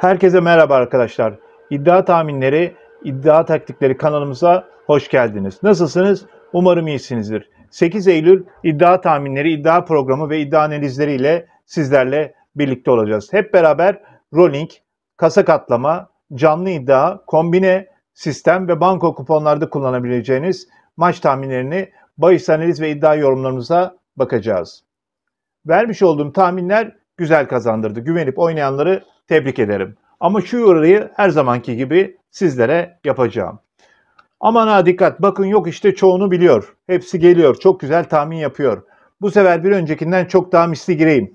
Herkese merhaba arkadaşlar. İddia tahminleri, iddia taktikleri kanalımıza hoş geldiniz. Nasılsınız? Umarım iyisinizdir. 8 Eylül iddia tahminleri, iddia programı ve iddia analizleriyle sizlerle birlikte olacağız. Hep beraber rolling, kasa katlama, canlı iddia, kombine sistem ve banko kuponlarda kullanabileceğiniz maç tahminlerini bahis analiz ve iddia yorumlarımıza bakacağız. Vermiş olduğum tahminler güzel kazandırdı. Güvenip oynayanları tebrik ederim. Ama şu uyarıyı her zamanki gibi sizlere yapacağım. Aman ha dikkat bakın yok işte çoğunu biliyor. Hepsi geliyor. Çok güzel tahmin yapıyor. Bu sefer bir öncekinden çok daha misli gireyim.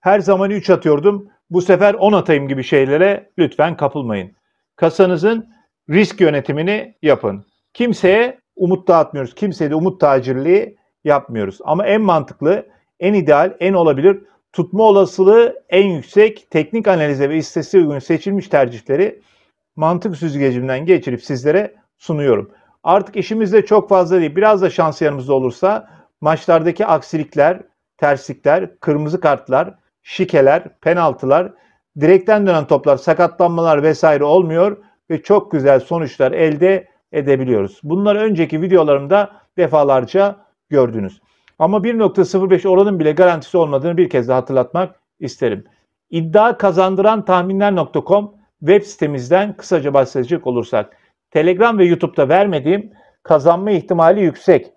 Her zaman 3 atıyordum. Bu sefer 10 atayım gibi şeylere lütfen kapılmayın. Kasanızın risk yönetimini yapın. Kimseye umut dağıtmıyoruz. Kimseye de umut tacirliği yapmıyoruz. Ama en mantıklı, en ideal, en olabilir tutma olasılığı en yüksek teknik analize ve istatistiğe uygun seçilmiş tercihleri mantık süzgecimden geçirip sizlere sunuyorum. Artık işimizde çok fazla değil. Biraz da şans yanımızda olursa maçlardaki aksilikler, terslikler, kırmızı kartlar, şikeler, penaltılar, direkten dönen toplar, sakatlanmalar vesaire olmuyor ve çok güzel sonuçlar elde edebiliyoruz. Bunları önceki videolarımda defalarca gördünüz. Ama 1.05 oranın bile garantisi olmadığını bir kez daha hatırlatmak isterim. İddia kazandıran tahminler.com web sitemizden kısaca bahsedecek olursak. Telegram ve YouTube'da vermediğim kazanma ihtimali yüksek.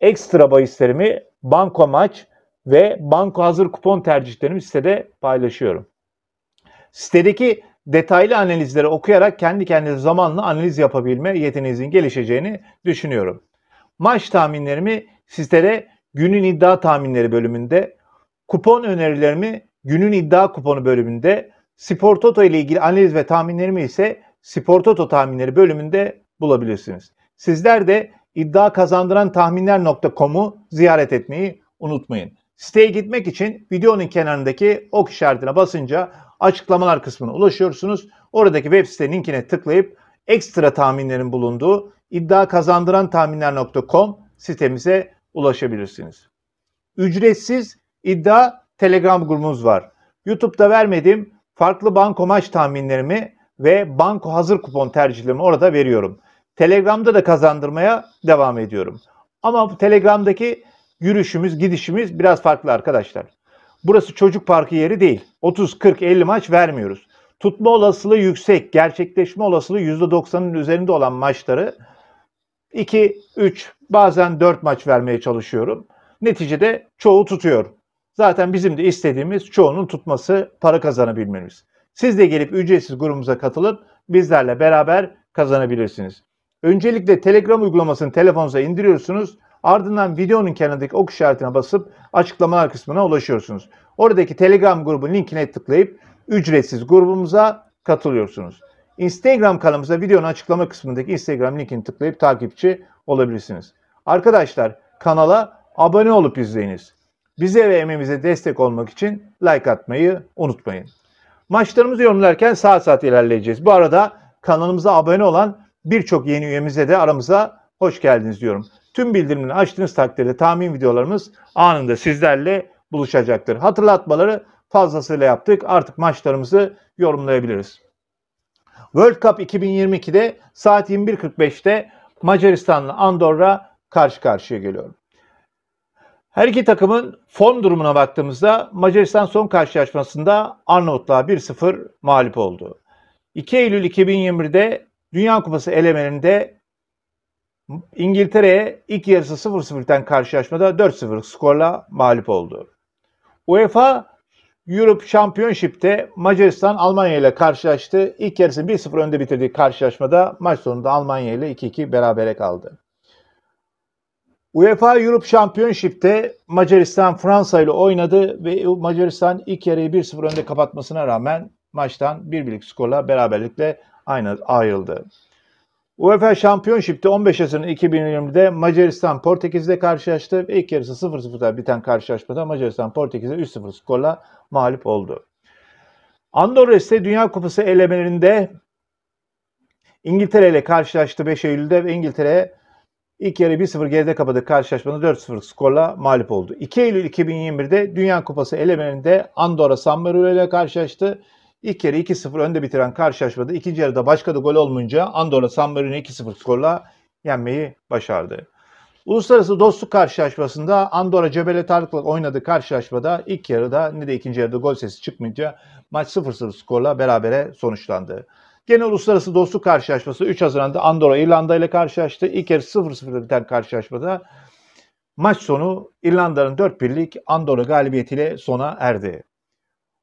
Ekstra bahislerimi banko maç ve banko hazır kupon tercihlerimi sitede paylaşıyorum. Sitedeki detaylı analizleri okuyarak kendi kendine zamanla analiz yapabilme yeteneğinizin gelişeceğini düşünüyorum. Maç tahminlerimi sitede günün iddia tahminleri bölümünde, kupon önerilerimi günün iddia kuponu bölümünde, Spor Toto ile ilgili analiz ve tahminlerimi ise Spor Toto tahminleri bölümünde bulabilirsiniz. Sizler de iddia kazandıran tahminler.com'u ziyaret etmeyi unutmayın. Siteye gitmek için videonun kenarındaki ok işaretine basınca açıklamalar kısmına ulaşıyorsunuz. Oradaki web site linkine tıklayıp ekstra tahminlerin bulunduğu iddia kazandıran tahminler.com sitemize ulaşabilirsiniz. Ücretsiz iddia Telegram grubumuz var. YouTube'da vermedim farklı banko maç tahminlerimi ve banko hazır kupon tercihlerimi orada veriyorum. Telegram'da da kazandırmaya devam ediyorum. Ama bu Telegram'daki yürüyüşümüz, gidişimiz biraz farklı arkadaşlar. Burası çocuk parkı yeri değil. 30, 40, 50 maç vermiyoruz. Tutma olasılığı yüksek, gerçekleşme olasılığı %90'ın üzerinde olan maçları 2, 3, bazen 4 maç vermeye çalışıyorum. Neticede çoğu tutuyor. Zaten bizim de istediğimiz çoğunun tutması, para kazanabilmemiz. Siz de gelip ücretsiz grubumuza katılıp bizlerle beraber kazanabilirsiniz. Öncelikle Telegram uygulamasını telefonunuza indiriyorsunuz. Ardından videonun kenarındaki ok işaretine basıp açıklamalar kısmına ulaşıyorsunuz. Oradaki Telegram grubun linkine tıklayıp ücretsiz grubumuza katılıyorsunuz. Instagram kanalımızda videonun açıklama kısmındaki Instagram linkini tıklayıp takipçi olabilirsiniz. Arkadaşlar kanala abone olup izleyiniz. Bize ve emeğimize destek olmak için like atmayı unutmayın. Maçlarımızı yorumlarken saat saat ilerleyeceğiz. Bu arada kanalımıza abone olan birçok yeni üyemize de aramıza hoş geldiniz diyorum. Tüm bildirimleri açtığınız takdirde tahmin videolarımız anında sizlerle buluşacaktır. Hatırlatmaları fazlasıyla yaptık. Artık maçlarımızı yorumlayabiliriz. World Cup 2022'de saat 21.45'te Macaristan'la Andorra karşı karşıya geliyor. Her iki takımın form durumuna baktığımızda Macaristan son karşılaşmasında Arnavutluğa 1-0 mağlup oldu. 2 Eylül 2021'de Dünya Kupası elemelerinde İngiltere'ye ilk yarısı 0-0'den karşılaşmada 4-0 skorla mağlup oldu. UEFA Europe Championship'te Macaristan Almanya ile karşılaştı. İlk yarısını 1-0 önde bitirdiği karşılaşmada maç sonunda Almanya ile 2-2 berabere kaldı. UEFA Europe Championship'te Macaristan Fransa ile oynadı ve Macaristan ilk yarıyı 1-0 önde kapatmasına rağmen maçtan 1-1'lik skorla beraberlikle aynı ayrıldı. UEFA Championship'te 15 Haziran 2020'de Macaristan Portekiz'le karşılaştı İlk ilk yarısı 0-0'da biten karşılaşmada Macaristan Portekiz'e 3-0 skorla mağlup oldu. Andorra ise Dünya Kupası elemelerinde İngiltere ile karşılaştı 5 Eylül'de ve İngiltere ilk yarı 1-0 geride kapadı karşılaşmanın 4-0 skorla mağlup oldu. 2 Eylül 2021'de Dünya Kupası elemelerinde Andorra San Marino ile karşılaştı İlk kere 2-0 önde bitiren karşılaşmada ikinci yarıda başka da gol olmayınca Andorra San Marino 2-0 skorla yenmeyi başardı. Uluslararası dostluk karşılaşmasında Andorra Cebele Tarık'la oynadığı karşılaşmada ilk yarıda ne de ikinci yarıda gol sesi çıkmayınca maç 0-0 skorla berabere sonuçlandı. Gene uluslararası dostluk karşılaşması 3 Haziran'da Andorra İrlanda ile karşılaştı. İlk yarı 0-0'da biten karşılaşmada maç sonu İrlanda'nın 4 birlik Andorra galibiyetiyle sona erdi.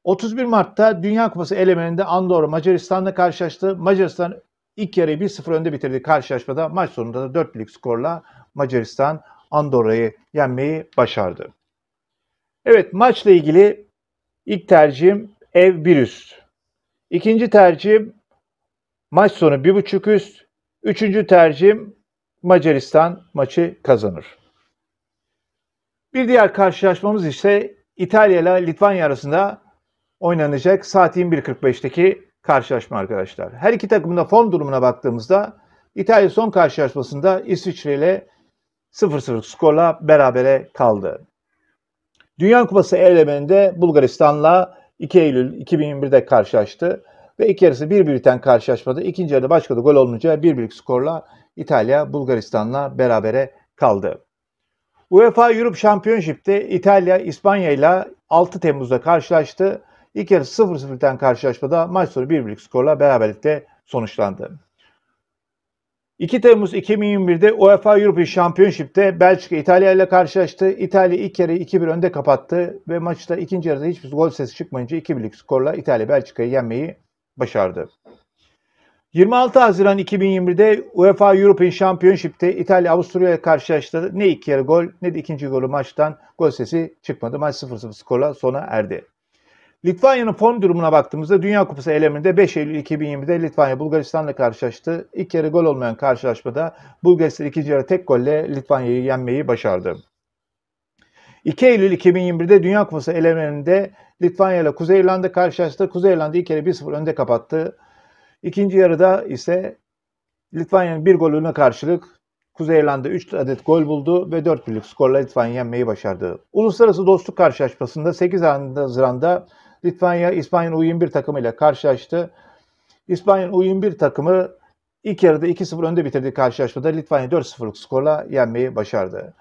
31 Mart'ta Dünya Kupası elemeninde Andorra Macaristan'la karşılaştı. Macaristan ilk yarıyı 1-0 önde bitirdi karşılaşmada. Maç sonunda da 4'lük skorla Macaristan Andorra'yı yenmeyi başardı. Evet maçla ilgili ilk tercihim ev 1 üst. İkinci tercihim maç sonu 1.5 üst. Üçüncü tercihim Macaristan maçı kazanır. Bir diğer karşılaşmamız ise İtalya ile Litvanya arasında oynanacak saat 21.45'teki karşılaşma arkadaşlar. Her iki takımın da form durumuna baktığımızda İtalya son karşılaşmasında İsviçre ile 0-0 skorla berabere kaldı. Dünya Kupası elemeninde Bulgaristan'la 2 Eylül 2001'de karşılaştı ve ilk yarısı 1-1 biten karşılaşmada ikinci yarıda başka da gol olunca 1-1'lik skorla İtalya Bulgaristan'la berabere kaldı. UEFA Europe Championship'te İtalya İspanya ile 6 Temmuz'da karşılaştı İlk yarı 0-0 biten karşılaşmada maç sonu 1-1'lik skorla beraberlikte sonuçlandı. 2 Temmuz 2021'de UEFA European Championship'te Belçika İtalya ile karşılaştı. İtalya ilk kere 2-1 önde kapattı ve maçta ikinci yarıda hiçbir gol sesi çıkmayınca 2-1'lik skorla İtalya Belçika'yı yenmeyi başardı. 26 Haziran 2021'de UEFA European Championship'te İtalya Avusturya ile karşılaştı. Ne ilk yarı gol ne de ikinci golü maçtan gol sesi çıkmadı. Maç 0-0 skorla sona erdi. Litvanya'nın form durumuna baktığımızda Dünya Kupası eleminde 5 Eylül 2020'de Litvanya Bulgaristan'la karşılaştı. İlk yarı gol olmayan karşılaşmada Bulgaristan ikinci yarı tek golle Litvanya'yı yenmeyi başardı. 2 Eylül 2021'de Dünya Kupası elemelerinde Litvanya ile Kuzey İrlanda karşılaştı. Kuzey İrlanda ilk yarı 1-0 önde kapattı. İkinci yarıda ise Litvanya'nın bir golüne karşılık Kuzey İrlanda 3 adet gol buldu ve 4 birlik skorla Litvanyayı yenmeyi başardı. Uluslararası dostluk karşılaşmasında 8 Haziran'da Litvanya İspanya'nın uyum bir takımıyla karşılaştı. İspanya'nın uyum bir takımı ilk yarıda 2-0 önde bitirdiği karşılaşmada Litvanya 4-0'lık skorla yenmeyi başardı.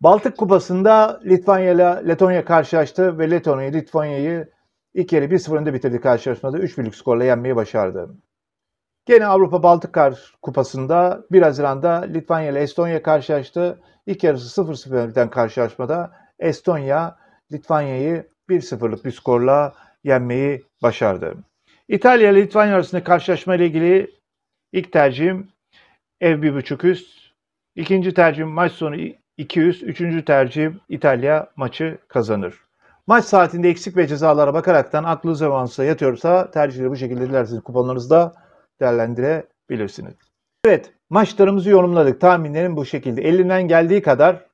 Baltık Kupası'nda Litvanya ile Letonya karşılaştı ve Letonya Litvanya'yı ilk yarı 1-0 önde bitirdiği karşılaşmada 3-1'lik skorla yenmeyi başardı. Gene Avrupa Baltıklar Kupası'nda 1 Haziran'da Litvanya ile Estonya karşılaştı. İlk yarısı 0-0 biten karşılaşmada Estonya Litvanya'yı 1-0'lık bir skorla yenmeyi başardı. İtalya ile Litvanya arasında karşılaşma ile ilgili ilk tercihim ev 1.5 üst, ikinci tercihim maç sonu 2 üst, üçüncü tercihim İtalya maçı kazanır. Maç saatinde eksik ve cezalara bakaraktan aklınız evansa yatıyorsa tercihleri bu şekilde dilerseniz kuponlarınızda değerlendirebilirsiniz. Evet maçlarımızı yorumladık. Tahminlerim bu şekilde. Elinden geldiği kadar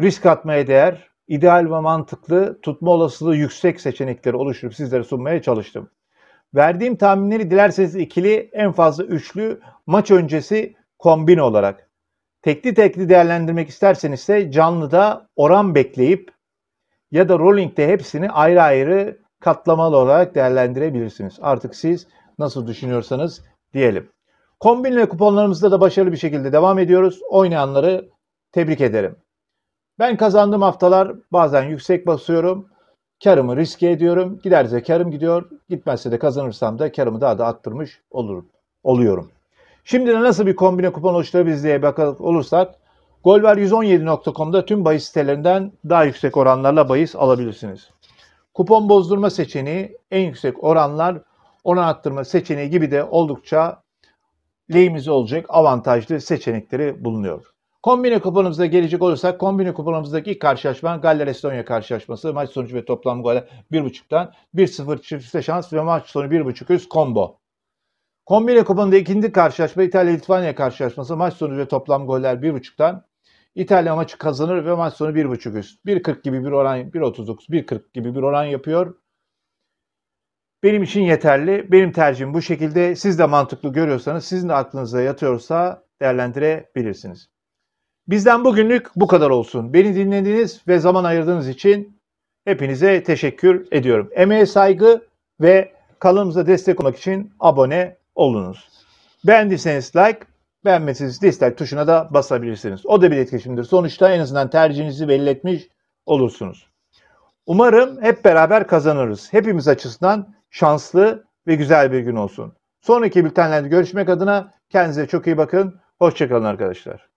risk atmaya değer ideal ve mantıklı tutma olasılığı yüksek seçenekleri oluşturup sizlere sunmaya çalıştım. Verdiğim tahminleri dilerseniz ikili, en fazla üçlü, maç öncesi kombin olarak. Tekli tekli değerlendirmek isterseniz de canlıda oran bekleyip ya da rolling'de hepsini ayrı ayrı katlamalı olarak değerlendirebilirsiniz. Artık siz nasıl düşünüyorsanız diyelim. Kombinle kuponlarımızda da başarılı bir şekilde devam ediyoruz. Oynayanları tebrik ederim. Ben kazandığım haftalar bazen yüksek basıyorum. Karımı riske ediyorum. Giderse karım gidiyor. Gitmezse de kazanırsam da karımı daha da arttırmış olurum, oluyorum. Şimdi de nasıl bir kombine kupon oluşturabiliriz diye bakalım olursak Golver117.com'da tüm bahis sitelerinden daha yüksek oranlarla bahis alabilirsiniz. Kupon bozdurma seçeneği, en yüksek oranlar, oran arttırma seçeneği gibi de oldukça lehimize olacak avantajlı seçenekleri bulunuyor. Kombine kuponumuza gelecek olursak kombine kuponumuzdaki karşılaşma Galler Estonya karşılaşması maç sonucu ve toplam gole 1.5'tan 1-0 çifte şans ve maç sonu 1.5 üst combo. Kombine kuponunda ikinci karşılaşma İtalya-Litvanya karşılaşması maç sonucu ve toplam goller 1.5'tan İtalya maçı kazanır ve maç sonu 1.5 üst. 1.40 gibi bir oran 1.39 1.40 gibi bir oran yapıyor. Benim için yeterli. Benim tercihim bu şekilde. Siz de mantıklı görüyorsanız, sizin de aklınıza yatıyorsa değerlendirebilirsiniz. Bizden bugünlük bu kadar olsun. Beni dinlediğiniz ve zaman ayırdığınız için hepinize teşekkür ediyorum. Emeğe saygı ve kanalımıza destek olmak için abone olunuz. Beğendiyseniz like, beğenmezseniz dislike tuşuna da basabilirsiniz. O da bir etkileşimdir. Sonuçta en azından tercihinizi belli etmiş olursunuz. Umarım hep beraber kazanırız. Hepimiz açısından şanslı ve güzel bir gün olsun. Sonraki bültenlerde görüşmek adına kendinize çok iyi bakın. Hoşçakalın arkadaşlar.